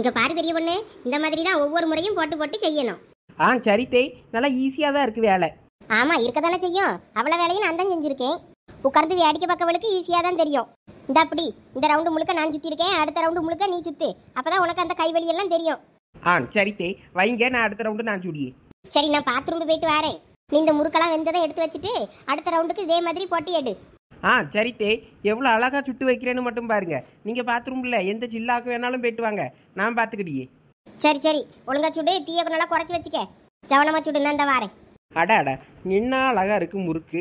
இங்க பாரு பெரிய பொண்ணு இந்த மாதிரி தான் ஒவ்வொரு முறையும் போட்டு போட்டு செய்யணும் ஆ சரி தேய் நல்லா ஈஸியாக தான் இருக்கு வேலை ஆமா இருக்க தானே செய்யும் அவ்வளோ வேலையும் நான் தான் செஞ்சிருக்கேன் உட்கார்ந்து வேடிக்கை பக்கவளுக்கு ஈஸியாக தான் தெரியும் இந்த அப்படி இந்த ரவுண்டு முழுக்க நான் சுற்றிருக்கேன் அடுத்த ரவுண்டு முழுக்க நீ சுத்து அப்பதான் உனக்கு அந்த எல்லாம் தெரியும் ஆ சரி தேய் வைங்க நான் அடுத்த ரவுண்டு நான் சுடியே சரி நான் பாத்ரூம் போயிட்டு வரேன் நீ இந்த முறுக்கெல்லாம் வெந்ததை எடுத்து வச்சுட்டு அடுத்த ரவுண்டுக்கு இதே மாதிரி போட்டி எடு ஆ சரித்தே எவ்வளோ அழகாக சுட்டு வைக்கிறேன்னு மட்டும் பாருங்க நீங்கள் பாத்ரூம்ல எந்த சில்லாக்கு வேணாலும் போயிட்டு வாங்க நான் பார்த்துக்கிட்டியே சரி சரி ஒழுங்கா சுடு தீயை நல்லா குறைச்சி வச்சுக்க கவனமாக சுடு நான் இந்த வாரேன் அட அட நின்னா அழகாக இருக்கு முறுக்கு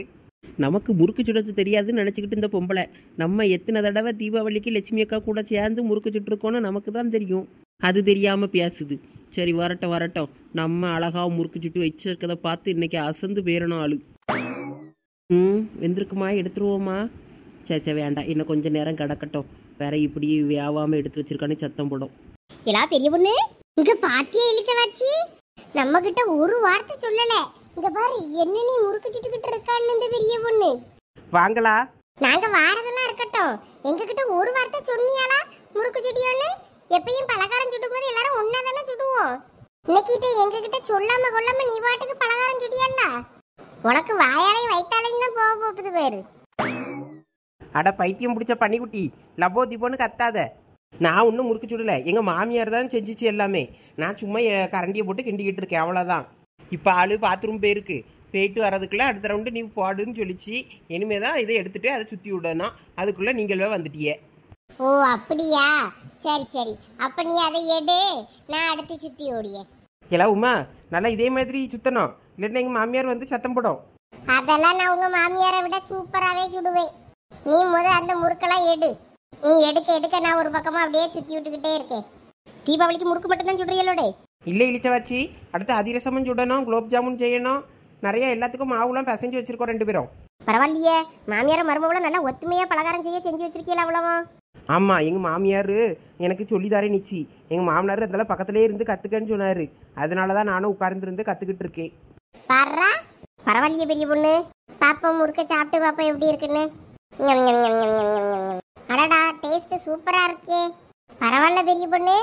நமக்கு முறுக்கு சுடுறது தெரியாதுன்னு நினச்சிக்கிட்டு இந்த பொம்பளை நம்ம எத்தனை தடவை தீபாவளிக்கு லட்சுமி அக்கா கூட சேர்ந்து முறுக்கு சுட்டுருக்கோன்னு நமக்கு தான் தெரியும் அது தெரியாமல் பேசுது சரி வரட்டும் வரட்டும் நம்ம அழகாக முறுக்கு சுட்டு வச்சிருக்கதை பார்த்து இன்னைக்கு அசந்து போயிடணும் ஆளு வெந்திருக்குமா எடுத்துருவோமா சே வேண்டாம் இன்னும் கொஞ்சம் நேரம் கிடக்கட்டும் வேற இப்படி வேவாமல் எடுத்து வச்சிருக்கான்னு சத்தம் போடும் எல்லா பெரிய பொண்ணு இங்க பாத்தியே இழிச்சவாச்சி நம்ம கிட்ட ஒரு வார்த்தை சொல்லல இங்க பாரு என்ன நீ முறுக்கு சுட்டுக்கிட்டு இருக்கான்னு இந்த பெரிய பொண்ணு வாங்களா நாங்க வாரதெல்லாம் இருக்கட்டும் எங்க கிட்ட ஒரு வார்த்தை சொன்னியாளா முறுக்கு சுட்டியோன்னு எப்பயும் பலகாரம் சுடும் போது எல்லாரும் ஒன்னா தானே சுடுவோம் இன்னைக்கிட்ட எங்க கிட்ட சொல்லாம கொள்ளாம நீ வாட்டுக்கு பலகாரம் சுட்டியான்னா உனக்கு வாயாலையும் வயிற்றாலையும் தான் போக போகுது பேரு அட பைத்தியம் பிடிச்ச பன்னிக்குட்டி லபோ தீபோன்னு கத்தாத நான் ஒன்றும் முறுக்கு சுடலை எங்கள் மாமியார் தான் செஞ்சிச்சு எல்லாமே நான் சும்மா கரண்டியை போட்டு கிண்டிக்கிட்டு இருக்கேன் அவ்வளோதான் இப்போ ஆள் பாத்ரூம் போயிருக்கு போயிட்டு வரதுக்குள்ளே அடுத்த ரவுண்டு நீ போடுன்னு சொல்லிச்சு இனிமே தான் இதை எடுத்துகிட்டு அதை சுற்றி விடணும் அதுக்குள்ளே நீங்களே வந்துட்டியே ஓ அப்படியா சரி சரி அப்போ நீ அதை எடு நான் அடுத்து சுற்றி ஓடியே எல்லாம் உமா நல்லா இதே மாதிரி சுற்றணும் இல்லைன்னா எங்கள் மாமியார் வந்து சத்தம் போடும் அதெல்லாம் நான் உங்க மாமியாரை விட சூப்பராகவே சுடுவேன் நீ முத அந்த முறுக்கெல்லாம் எடு நீ எடுக்க எடுக்க நான் ஒரு பக்கமாக அப்படியே சுற்றி விட்டுக்கிட்டே இருக்கேன் தீபாவளிக்கு முறுக்கு மட்டும்தான் சுடுறீங்களோடே இல்லை இளிச்சவாச்சி அடுத்து அதிரசமும் சுடணும் குலோப் ஜாமுன் செய்யணும் நிறைய எல்லாத்துக்கும் மாவுலாம் பிசைஞ்சு வச்சிருக்கோம் ரெண்டு பேரும் பரவாயில்லையே மாமியார் மருமகளும் நல்லா ஒத்துமையாக பலகாரம் செய்ய செஞ்சு வச்சிருக்கீங்களா அவ்வளவா ஆமாம் எங்கள் மாமியார் எனக்கு சொல்லிதாரே நிச்சி எங்கள் மாமனார் அதெல்லாம் பக்கத்துலேயே இருந்து கற்றுக்கன்னு சொன்னார் அதனால தான் நானும் உட்கார்ந்துருந்து கற்றுக்கிட்டு இருக்கேன் பாரா பரவாயில்லையே பெரிய பொண்ணு பாப்பா முறுக்க சாப்பிட்டு பாப்பா எப்படி இருக்குன்னு அடடா டேஸ்ட் சூப்பரா இருக்கே பரவாயில்ல பெரிய பொண்ணு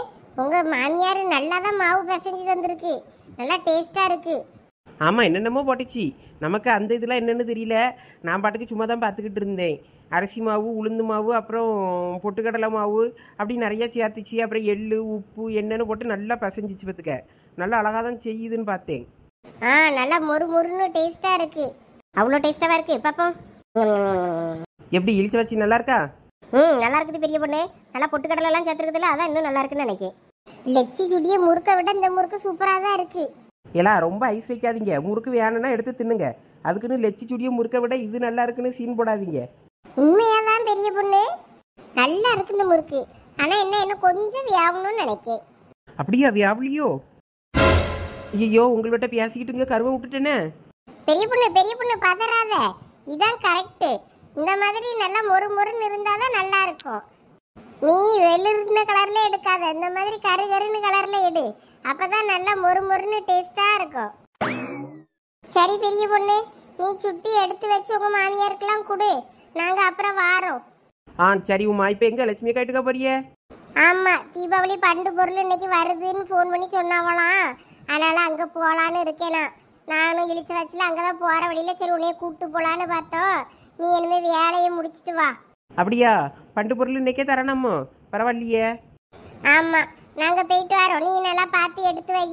உங்க மாமியார் நல்லா தான் மாவு பிசைஞ்சு தந்திருக்கு நல்லா டேஸ்டா இருக்கு ஆமா என்னென்னமோ போட்டுச்சு நமக்கு அந்த இதெல்லாம் என்னன்னு தெரியல நான் பாட்டுக்கு சும்மா தான் பார்த்துக்கிட்டு இருந்தேன் அரிசி மாவு உளுந்து மாவு அப்புறம் பொட்டுக்கடலை மாவு அப்படி நிறைய சேர்த்துச்சு அப்புறம் எள்ளு உப்பு என்னென்னு போட்டு நல்லா பிசைஞ்சிச்சு பார்த்துக்க நல்லா அழகாக தான் செய்யுதுன்னு பார்த்தேன் ஆ நல்லா மொறு மொறுன்னு டேஸ்டா இருக்கு அவ்வளோ டேஸ்டாவா இருக்கு பாப்போம் எப்படி இழிச்சு வச்சு நல்லா இருக்கா ம் நல்லா இருக்குது பெரிய பொண்ணு நல்லா பொட்டுக்கடலாம் சேர்த்துருக்குதுல அதான் இன்னும் நல்லா இருக்குன்னு நினைக்கிறேன் லெச்சி சுடிய முறுக்க விட இந்த முறுக்கு சூப்பராக தான் இருக்கு எல்லாம் ரொம்ப ஐஸ் வைக்காதீங்க முறுக்கு வேணும்னா எடுத்து தின்னுங்க அதுக்குன்னு லெச்சி சுடிய முறுக்க விட இது நல்லா இருக்குன்னு சீன் போடாதீங்க உண்மையா தான் பெரிய பொண்ணு நல்லா இருக்கு இந்த முறுக்கு ஆனா என்ன என்ன கொஞ்சம் வியாவணும்னு நினைக்கிறேன் அப்படியா வியாபலியோ ஐயோ உங்கள்கிட்ட பேசிக்கிட்டுங்க கருவை விட்டுட்டேனே பெரிய பொண்ணு பெரிய பொண்ணு பதறாத இதான் கரெக்ட் இந்த மாதிரி நல்லா மொறு மொறுன்னு இருந்தாதான் நல்லா இருக்கும் நீ வெளிர்ந்த கலர்ல எடுக்காத இந்த மாதிரி கரு கருன்னு கலர்ல எடு அப்பதான் நல்லா மொறு மொறுன்னு டேஸ்டா இருக்கும் சரி பெரிய பொண்ணு நீ சுட்டி எடுத்து வச்சு உங்க மாமியாருக்கெல்லாம் கொடு நாங்க அப்புறம் வாரோம் ஆ சரி உமா இப்போ எங்க லட்சுமி கேட்டுக்க போறியே ஆமா தீபாவளி பண்டு பொருள் இன்னைக்கு வருதுன்னு ஃபோன் பண்ணி சொன்னாவளாம் அதனால் அங்கே போகலான்னு இருக்கே நான் நானும் இழிச்சு வச்சுல அங்கே தான் போகிற வழியில் சரி உன்னைய கூப்பிட்டு போகலான்னு பார்த்தோம் நீ இனிமேல் வேலையை முடிச்சிட்டு வா அப்படியா பண்டு பொருள் இன்னைக்கே தரணுமோ பரவாயில்லையே ஆமாம் நாங்கள் போயிட்டு வரோம் நீ நல்லா பார்த்து எடுத்து வை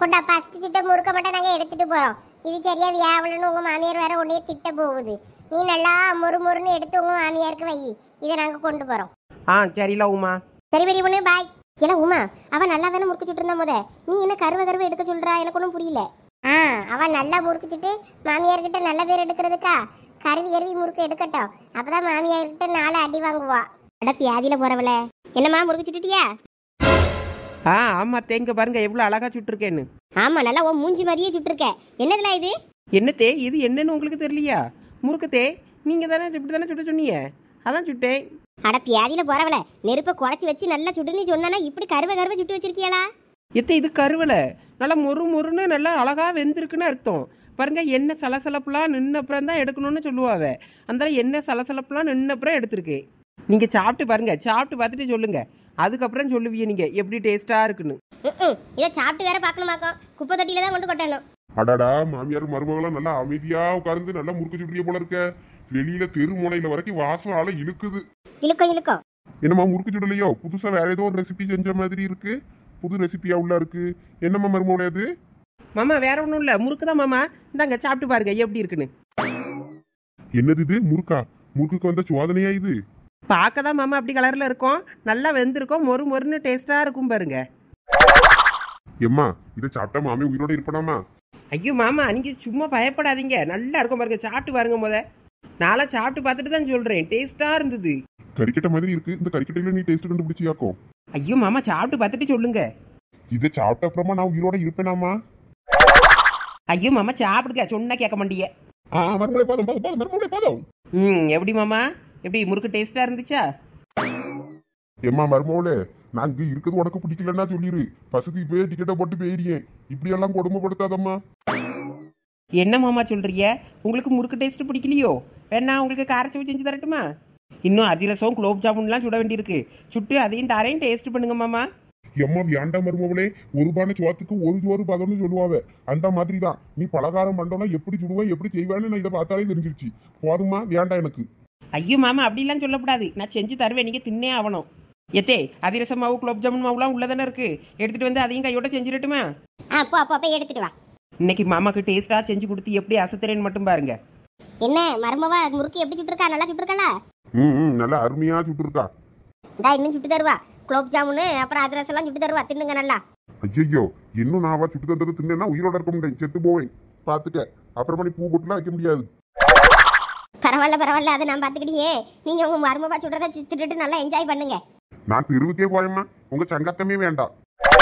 கொண்டா ஃபஸ்ட்டு சுட்ட முறுக்க மட்டும் நாங்கள் எடுத்துகிட்டு போகிறோம் இது சரியா வியாவலன்னு உங்கள் மாமியார் வேற உடனே திட்ட போகுது நீ நல்லா முறு எடுத்து உங்கள் மாமியாருக்கு வை இதை நாங்கள் கொண்டு போகிறோம் ஆ சரி உமா சரி பெரிய பொண்ணு பாய் ஏன்னா உமா அவன் நல்லா தானே முறுக்கு சுட்டுருந்தா முத நீ என்ன கருவ கருவை எடுக்க சொல்றா எனக்கு ஒன்றும் புரியல ஆ அவன் நல்லா முறுக்கு சுட்டு மாமியார்கிட்ட நல்ல பேர் எடுக்கிறதுக்கா கருவி கருவி முறுக்கு எடுக்கட்டும் அப்பதான் மாமியார்கிட்ட நாளை அடி வாங்குவா அட பியாதியில போறவள என்னம்மா முறுக்கு சுட்டுட்டியா ஆ ஆமா தேங்க பாருங்க எவ்வளவு அழகா சுட்டிருக்கேன்னு ஆமா நல்லா உன் மூஞ்சி மாதிரியே சுட்டிருக்க என்னதுல இது என்னத்தே இது என்னன்னு உங்களுக்கு தெரியலையா முறுக்கத்தே நீங்க தானே இப்படி தானே சுட்ட சொன்னீங்க அதான் சுட்டேன் அட பியாதியில போறவள நெருப்பை குறைச்சி வச்சு நல்லா சுடுன்னு சொன்னா இப்படி கருவ கருவ சுட்டு வச்சிருக்கியலா எத்த இது கருவலை நல்லா மொறு மொறுன்னு நல்லா அழகா வெந்திருக்குன்னு அர்த்தம் பாருங்க என்ன சலசலப்புலாம் நின்னப்புறம் தான் எடுக்கணும்னு சொல்லுவாவே அந்த என்ன சலசலப்புலாம் நின்னப்புறம் எடுத்திருக்கு நீங்க சாப்பிட்டு பாருங்க சாப்பிட்டு பார்த்துட்டு சொல்லுங்க அதுக்கப்புறம் சொல்லுவீங்க நீங்க எப்படி டேஸ்டா இருக்குன்னு இதை சாப்பிட்டு வேற பார்க்கணுமாக்கோ குப்பை தொட்டியில தான் கொண்டு கொட்டணும் அடடா மாமியார் மருமகளாம் நல்லா அமைதியா உட்கார்ந்து நல்லா முறுக்கு சுட்டிய போல இருக்க வெளியில தெரு முனையில வரைக்கும் வாசம் ஆள இழுக்குது இழுக்கோ இழுக்கோ என்னம்மா முறுக்கு சுடலையோ புதுசா வேற ஏதோ ஒரு ரெசிபி செஞ்ச மாதிரி இருக்கு புது ரெசிபியா உள்ள இருக்கு என்னம்மா மருமோட அது மாமா வேற ஒன்றும் இல்ல முறுக்கு தான் மாமா இந்தாங்க சாப்பிட்டு பாருங்க எப்படி இருக்குன்னு என்னது இது முறுக்கா முறுக்குக்கு வந்த சுவாதனையா இது பார்க்க தான் மாமா அப்படி கலர்ல இருக்கும் நல்லா வெந்திருக்கும் மொறு மொறுன்னு டேஸ்ட்டாக இருக்கும் பாருங்க எம்மா இதை சாப்பிட்டா மாமி உயிரோட இருப்படாமா ஐயோ மாமா நீங்க சும்மா பயப்படாதீங்க நல்லா இருக்கும் பாருங்க சாப்பிட்டு பாருங்க முத நாளா சாப்பிட்டு பார்த்துட்டு தான் சொல்றேன் டேஸ்டா இருந்தது கறிக்கட்டை மாதிரி இருக்கு இந்த கறிக்கட்டையில நீ டேஸ்ட் கண்டுபிடிச்சியாக்கோ ஐயோ மாமா சாப்பிட்டு பார்த்துட்டு சொல்லுங்க இதை சாப்பிட்ட அப்புறமா நான் உயிரோட இருப்பேனாமா ஐயோ மாமா சாப்பிடுங்க சொன்னா கேட்க மாட்டியே ஆ மறுபடியும் பாதம் பாதம் பாதம் மறுபடியும் பாதம் ம் எப்படி மாமா எப்படி முறுக்கு டேஸ்டா இருந்துச்சா ஏம்மா மருமவளே நான் இங்கே இருக்கிறது உனக்கு பிடிக்கலன்னா சொல்லிடு பசுக்கு போய் டிக்கெட்டை போட்டு போயிருக்கேன் இப்படியெல்லாம் கொடுமைப்படுத்தாதம்மா என்ன மாமா சொல்றீங்க உங்களுக்கு முறுக்கு டேஸ்ட் பிடிக்கலையோ வேணா உங்களுக்கு காரச்சி செஞ்சு தரட்டுமா இன்னும் அதிரசம் குலோப் ஜாமுன்லாம் சுட வேண்டியிருக்கு சுட்டு அதையும் தரையும் டேஸ்ட் பண்ணுங்க மாமா எம்மா ஏண்டா மருமவளே ஒரு பானை சோத்துக்கு ஒரு சோறு பதம்னு சொல்லுவாங்க அந்த மாதிரி தான் நீ பலகாரம் பண்ணோம்னா எப்படி சுடுவேன் எப்படி செய்வான்னு நான் இதை பார்த்தாலே தெரிஞ்சிருச்சு போதுமா வேண்டாம் எனக்கு ஐயோ மாமா அப்படிலாம் சொல்லக்கூடாது நான் செஞ்சு தருவேன் நீங்கள் தின்னே ஆகணும் எத்தே அதிரசம் மாவு குலோப் ஜாமுன் மாவுலாம் உள்ளதானே இருக்கு எடுத்துட்டு வந்து அதையும் கையோட செஞ்சிடட்டுமா ஆ அப்போ எடுத்துட்டு வா இன்னைக்கு மாமாக்கு டேஸ்டா செஞ்சு கொடுத்து எப்படி அசத்துறேன்னு மட்டும் பாருங்க என்ன மருமவா முறுக்கு எப்படி சுட்டுருக்கா நல்லா சுட்டுருக்காளா ம் நல்லா அருமையா சுட்டுருக்கா இந்தா இன்னும் சுட்டு தருவா குலோப் ஜாமுனு அப்புறம் அதிரசம் எல்லாம் சுட்டு தருவா தின்னுங்க நல்லா ஐயோ இன்னும் நான் சுட்டு தந்தது தின்னேன்னா உயிரோட இருக்க முடியும் செத்து போவேன் பாத்துக்க அப்புறம் நீ பூ போட்டுலாம் வைக்க முடியாது பரவாயில்ல பரவாயில்ல அதை நான் பாத்துக்கிட்டே நீங்க உங்க மருமவா சுடுறத சுட்டுட்டு நல்லா என்ஜாய் பண்ணுங்க நான் தெருவுக்கே போயம்மா உங்க சங்கத்தமே வேண்டாம்